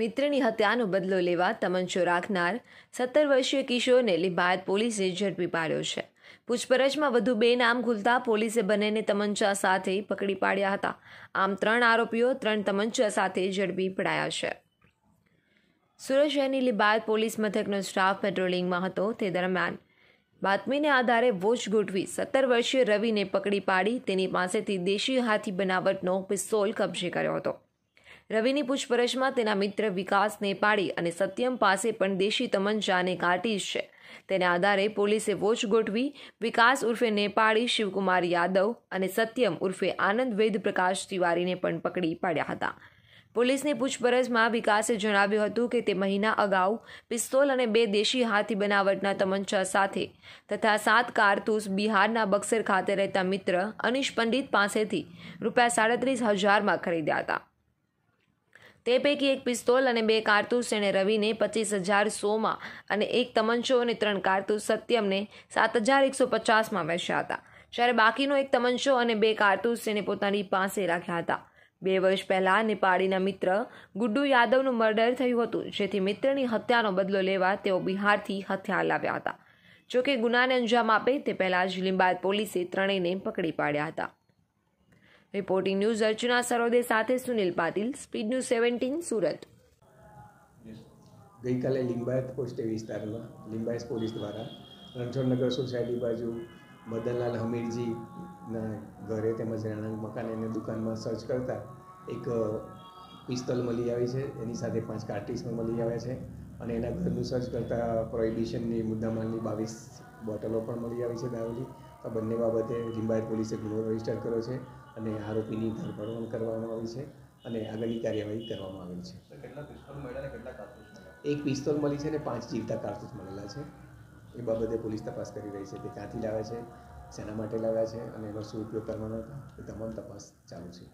મિત્રની હત્યાનો બદલો લેવા તમંચો રાખનાર સત્તર વર્ષીય કિશોરને લિંબાયત પોલીસે ઝડપી પાડ્યો છે પૂછપરછમાં વધુ બે નામ ખુલતા પોલીસે બંનેને તમંચા સાથે પકડી પાડ્યા હતા આમ ત્રણ આરોપીઓ ત્રણ તમંચા સાથે ઝડપી પડાયા છે સુરત શહેરની લિબાયત પોલીસ મથકનો સ્ટાફ પેટ્રોલિંગમાં હતો તે દરમિયાન બાતમીને આધારે વોચ ગોઠવી સત્તર વર્ષીય રવિને પકડી પાડી તેની પાસેથી દેશી હાથી બનાવટનો પિસ્તોલ કબજે કર્યો હતો રવિની પૂછપરછમાં તેના મિત્ર વિકાસ નેપાળી અને સત્યમ પાસે પણ દેશી તમંચાને કાઢી છે તેના આધારે પોલીસે વોચ ગોઠવી વિકાસ ઉર્ફે નેપાળી શિવકુમાર યાદવ અને સત્યમ ઉર્ફે આનંદ વેદ પ્રકાશ તિવારીને પણ પકડી પાડ્યા હતા પોલીસની પૂછપરછમાં વિકાસે જણાવ્યું હતું કે તે મહિના અગાઉ પિસ્તોલ અને બે દેશી હાથી બનાવટના તમંચા સાથે તથા સાત કારતૂસ બિહારના બક્સર ખાતે રહેતા મિત્ર અનિશ પંડિત પાસેથી રૂપિયા સાડત્રીસ હજારમાં ખરીદ્યા હતા તે પૈકી એક પિસ્તોલ અને બે કારતૂસ એણે રવિને પચીસ હજાર સોમાં અને એક તમંચો અને ત્રણ કારતૂસ સત્યમને સાત હજાર એકસો પચાસમાં વેચ્યા હતા જ્યારે બાકીનો એક તમંચો અને બે કારતૂસ એને પોતાની પાસે રાખ્યા હતા બે વર્ષ પહેલા નેપાળીના મિત્ર ગુડ્ડુ યાદવનું મર્ડર થયું હતું જેથી મિત્રની હત્યાનો બદલો લેવા તેઓ બિહારથી હથિયાર લાવ્યા હતા જોકે ગુનાને અંજામ આપે તે પહેલાં જ લીંબાદ પોલીસે ત્રણેયને પકડી પાડ્યા હતા રિપોર્ટિંગ ન્યૂઝ અર્ચના સરોદે સાથે Sunil Patil speed news seventeen Surat ગઈકાલે લિંબાયત પોસ્ટે વિસ્તારમાં લિંબાયત પોલીસ દ્વારા રણછોડનગર સોસાયટી બાજુ મદનલાલ હમીરજીના ઘરે તેમજ રહેણાંક મકાન અને દુકાનમાં સર્ચ કરતાં એક પિસ્તોલ મળી આવી છે એની સાથે પાંચ કાર્ટિસનો મળી આવ્યા છે અને એના ઘરનું સર્ચ કરતાં પ્રોહિબિશનની મુદ્દામાલની બાવીસ બોટલો પણ મળી આવી છે દારૂની આ બંને બાબતે લિંબાયત પોલીસે ગુનો રજીસ્ટર કર્યો છે અને આરોપીની ધરપકડ કરવામાં આવી છે અને આગળની કાર્યવાહી કરવામાં આવી છે એક પિસ્તોલ મળી છે અને પાંચ જીવતા કારતૂસ મળેલા છે એ બાબતે પોલીસ તપાસ કરી રહી છે કે ક્યાંથી લાવ્યા છે શેના માટે લાવ્યા છે અને એનો શું ઉપયોગ કરવાનો હતો એ તમામ તપાસ ચાલુ છે